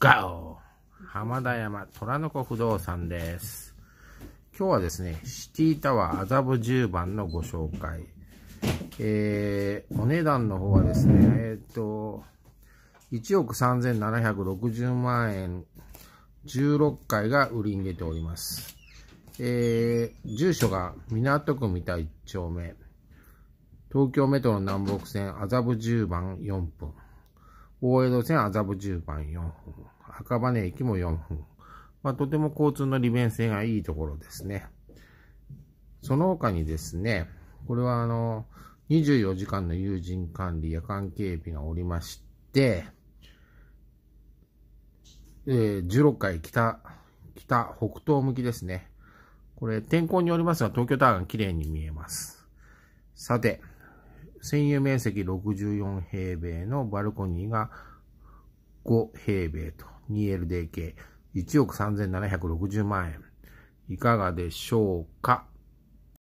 ガオ浜田山虎の子不動産です。今日はですね、シティタワー麻布10番のご紹介。えー、お値段の方はですね、えっ、ー、と、1億3760万円、16階が売りに出ております。えー、住所が港区三田1丁目、東京メトロ南北線麻布10番4分、大江戸線麻布10番4分、赤羽駅も4分。まあ、とても交通の利便性がいいところですね。その他にですね、これはあの、24時間の友人管理、夜間警備がおりまして、えー、16回北、北、北東向きですね。これ、天候によりますが、東京タワーが綺麗に見えます。さて、占有面積64平米のバルコニーが5平米と 2LDK、1億3760万円。いかがでしょうか